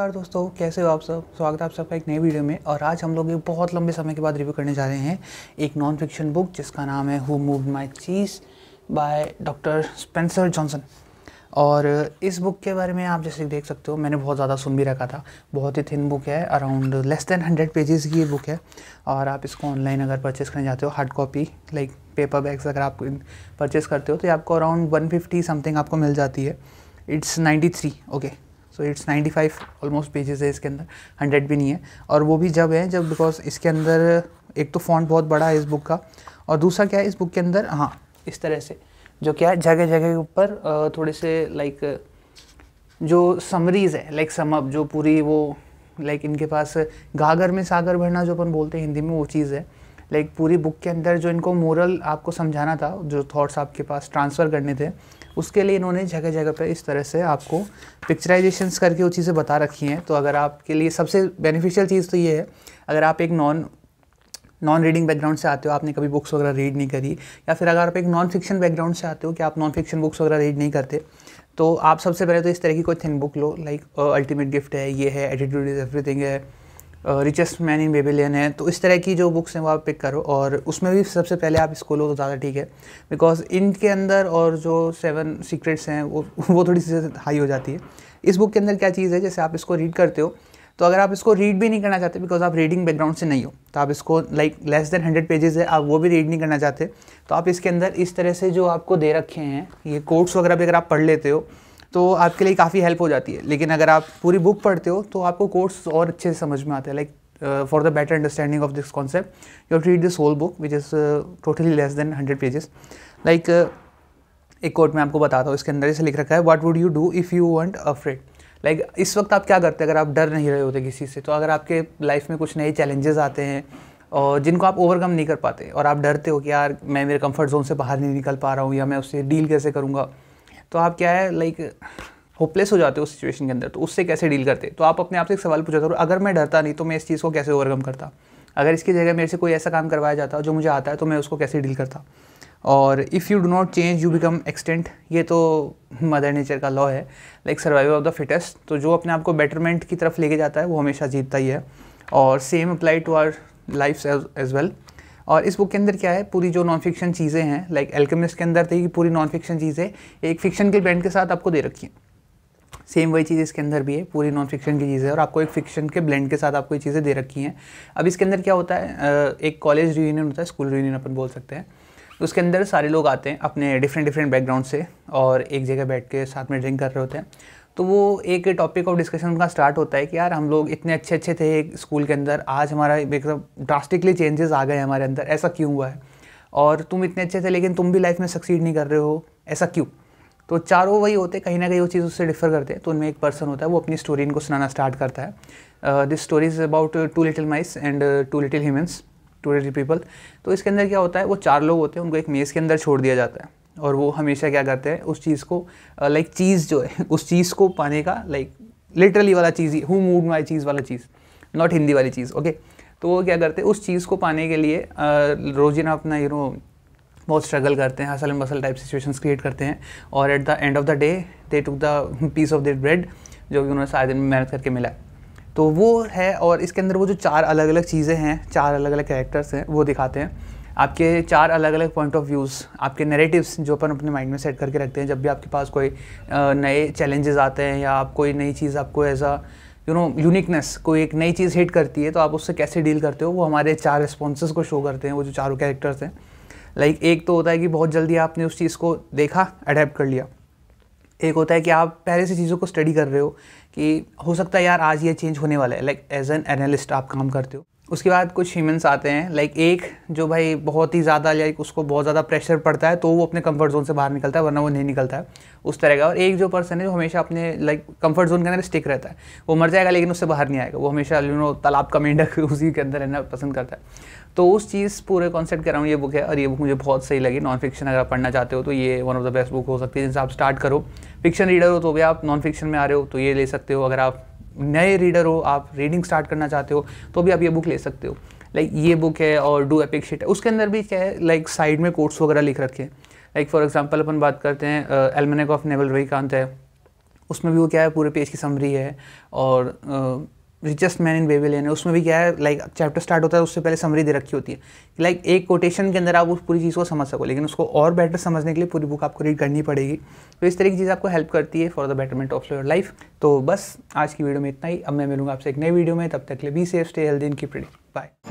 नमस्कार दोस्तों कैसे हो आप सब स्वागत है आप सबका एक नई वीडियो में और आज हम लोग एक बहुत लंबे समय के बाद रिव्यू करने जा रहे हैं एक नॉन फिक्शन बुक जिसका नाम है who move my cheese by doctor Spencer Johnson और इस बुक के बारे में आप जैसे देख सकते हो मैंने बहुत ज़्यादा सुन भी रखा था बहुत ही थिन बुक है around less than hundred pages की ये बुक है और आप इसको ऑनलाइन अगर परचेस करने जाते हो hard copy like paper bags अगर आप परचेस करते हो तो आपको अराउंड वन फिफ्टी समथिंग आपको मिल जाती है it's ninety three okay so it's 95 almost pages है इसके अंदर हंड्रेड भी नहीं है और वो भी जब है जब बिकॉज इसके अंदर एक तो फॉन्ट बहुत बड़ा है इस बुक का और दूसरा क्या है इस बुक के अंदर हाँ इस तरह से जो क्या है जगह जगह के ऊपर थोड़े से लाइक जो समरीज है लाइक समअप जो पूरी वो लाइक इनके पास गागर में सागर भरना जो अपन बोलते हैं हिंदी में वो चीज़ है लाइक पूरी बुक के अंदर जो इनको मोरल आपको समझाना था जो थॉट्स आपके पास ट्रांसफ़र करने थे उसके लिए इन्होंने जगह जगह पर इस तरह से आपको पिक्चराइजेशंस करके वो चीज़ें बता रखी हैं तो अगर आपके लिए सबसे बेनिफिशियल चीज़ तो ये है अगर आप एक नॉन नॉन रीडिंग बैकग्राउंड से आते हो आपने कभी बुक्स वगैरह रीड नहीं करी या फिर अगर आप एक नॉन फिक्शन बैकग्राउंड से आते हो कि आप नॉन फिक्शन बुक्स वगैरह रीड नहीं करते तो आप सबसे पहले तो इस तरह की कोई थिन बुक लो लाइक अल्टीमेट गिफ्ट है ये है एटीट्यूड इज़ एवरीथिंग है रिचेस्ट मैन इन बेबीलियन है तो इस तरह की जो बुक्स हैं वो आप पिक करो और उसमें भी सबसे पहले आप इसको लो तो ज़्यादा ठीक है बिकॉज इनके अंदर और जो सेवन सीक्रेट्स हैं वो वो थोड़ी सी हाई हो जाती है इस बुक के अंदर क्या चीज़ है जैसे आप इसको रीड करते हो तो अगर आप इसको रीड भी नहीं करना चाहते बिकॉज आप रीडिंग बैकग्राउंड से नहीं हो तो आप इसको like less than hundred pages है आप वो भी रीड नहीं करना चाहते तो आप इसके अंदर इस तरह से जो आपको दे रखे हैं ये कोर्ट्स वगैरह भी अगर आप पढ़ लेते हो तो आपके लिए काफ़ी हेल्प हो जाती है लेकिन अगर आप पूरी बुक पढ़ते हो तो आपको कोर्स और अच्छे से समझ में आते हैं like for the better understanding of this concept you read this whole book which is totally less than hundred pages like एक कोर्ट में आपको बताता हूँ इसके अंदर इसे लिख रखा है what would you do if you weren't afraid like इस वक्त आप क्या करते हैं अगर आप डर नहीं रहे होते किसी से तो अगर आपके लाइफ में कुछ नए चैलेंजेस आते हैं और जिनको आप ओवरकम नहीं कर पाते और आप डरते हो कि यार मैं मेरे कंफर्ट जोन से बाहर नहीं निकल पा रहा हूँ या मैं उससे डील कैसे करूँगा तो आप क्या है लाइक होपलेस हो जाते हो उस सिचुएशन के अंदर तो उससे कैसे डील करते तो आप अपने आप से एक सवाल पूछा करो तो अगर मैं डरता नहीं तो मैं इस चीज़ को कैसे ओवरकम करता अगर इसकी जगह मेरे से कोई ऐसा काम करवाया जाता जो मुझे आता है तो मैं उसको कैसे डील करता और if you do not change you become extinct ये तो मदर नेचर का लॉ है like survival of the fittest तो जो अपने आप को बेटरमेंट की तरफ लेके जाता है वो हमेशा जीतता ही है और same apply to our life as well और इस बुक के अंदर क्या है पूरी जो नॉन फिक्शन चीज़ें हैं लाइक एल्केमिस्ट के अंदर थी कि पूरी नॉन फिक्शन चीज़ें एक फिक्शन के ब्रांड के साथ आपको दे रखी हैं सेम वही चीज़ इसके अंदर भी है पूरी नॉन फिक्शन की चीज़ें और आपको एक फिक्शन के ब्लेंड के साथ आपको ये चीज़ें दे रखी हैं अब इसके अंदर क्या होता है एक कॉलेज रीयूनियन होता है स्कूल रीयूनियन अपन बोल सकते हैं तो उसके अंदर सारे लोग आते हैं अपने डिफरेंट डिफरेंट बैकग्राउंड से और एक जगह बैठ के साथ में ड्रिंक कर रहे होते हैं तो वो एक टॉपिक ऑफ डिस्कशन का स्टार्ट होता है कि यार हम लोग इतने अच्छे अच्छे थे स्कूल के अंदर आज हमारा एकदम ड्रास्टिकली चेंजेस आ गए हमारे अंदर ऐसा क्यों हुआ है और तुम इतने अच्छे थे लेकिन तुम भी लाइफ में सक्सीड नहीं कर रहे हो ऐसा क्यों तो चारों वही होते कहीं ना कहीं वो चीज़ उससे डिफर करते हैं तो उनमें एक पर्सन होता है वो अपनी स्टोरी इनको सुनाना स्टार्ट करता है this story is about two little mice and two little humans two little people तो इसके अंदर क्या होता है वो चार लोग होते हैं उनको एक मेज़ के अंदर छोड़ दिया जाता है और वो हमेशा क्या करते हैं उस चीज़ को लाइक चीज़ जो है उस चीज़ को पाने का लाइक लिटरली वाला चीज़ ही हु मूड माई चीज़ वाला चीज़ नॉट हिंदी वाली चीज़ ओके तो वो क्या करते हैं उस चीज़ को पाने के लिए रोज़ाना अपना यू नो बहुत स्ट्रगल करते हैं hustle muscle type situations create करते हैं और at the end of the day they took the piece of the bread जो भी उन्होंने सारे दिन में मेहनत करके मिला है तो वो है और इसके अंदर वो जो चार अलग अलग चीज़ें हैं चार अलग अलग कैरेक्टर्स हैं वो दिखाते हैं आपके चार अलग अलग पॉइंट ऑफ व्यूज़ आपके नेरेटिव्स जो अपन अपने माइंड में सेट करके रखते हैं जब भी आपके पास कोई नए चैलेंजेस आते हैं या आप कोई नई चीज़ आपको as uh you know uniqueness कोई एक नई चीज़ हिट करती है तो आप उससे कैसे डील करते हो वो हमारे चार रिस्पॉन्स को शो करते हैं वो जो चारों कैरेक्टर्स हैं लाइक like, एक तो होता है कि बहुत जल्दी आपने उस चीज़ को देखा अडेप्ट कर लिया एक होता है कि आप पहले से चीज़ों को स्टडी कर रहे हो कि हो सकता है यार आज ये चेंज होने वाला है लाइक एज एन एनालिस्ट आप काम करते हो उसके बाद कुछ ह्यूमन्स आते हैं लाइक like, एक जो भाई बहुत ही ज़्यादा लाइक उसको बहुत ज़्यादा प्रेशर पड़ता है तो वो अपने कंफर्ट जोन से बाहर निकलता है वरना वो नहीं निकलता है उस तरह का और एक जो पर्सन है जो हमेशा अपने लाइक कंफर्ट जोन के अंदर स्टिक रहता है वो मर जाएगा लेकिन उससे बाहर नहीं आएगा वो हमेशा यू नो तालाब का मेंढक उसी के अंदर रहना पसंद करता है तो उस चीज़ पूरे कॉन्सेप्ट कर रहा हूँ ये बुक है और ये बुक मुझे बहुत सही लगी नॉन फिक्शन अगर आप पढ़ना चाहते हो तो ये one of the best book हो सकती है जिनसे आप स्टार्ट करो फिक्शन रीडर हो तो भी आप नॉन फिक्शन में आ रहे हो तो ये ले सकते हो अगर आप नए रीडर हो आप रीडिंग स्टार्ट करना चाहते हो तो भी आप ये बुक ले सकते हो लाइक ये बुक है और डू एपिक है उसके अंदर भी क्या है लाइक साइड में कोर्ट्स वगैरह लिख रखे हैं लाइक फॉर एग्जाम्पल अपन बात करते हैं एलमेनिक ऑफ नेवल रहीकांत है उसमें भी वो क्या है पूरे पेज की समरी है और रिचेस्ट मैन इन लेन है उसमें भी क्या है लाइक चैप्टर स्टार्ट होता है उससे पहले समरी दे रखी होती है लाइक एक कोटेशन के अंदर आप उस पूरी चीज़ को समझ सको लेकिन उसको और बेटर समझने के लिए पूरी बुक आपको रीड करनी पड़ेगी तो इस तरह की चीज़ आपको हेल्प करती है for the betterment of your life तो बस आज की वीडियो में इतना ही अब मैं मिलूंगा आपसे एक नई वीडियो में तब तक के लिए be safe stay healthy keep predict bye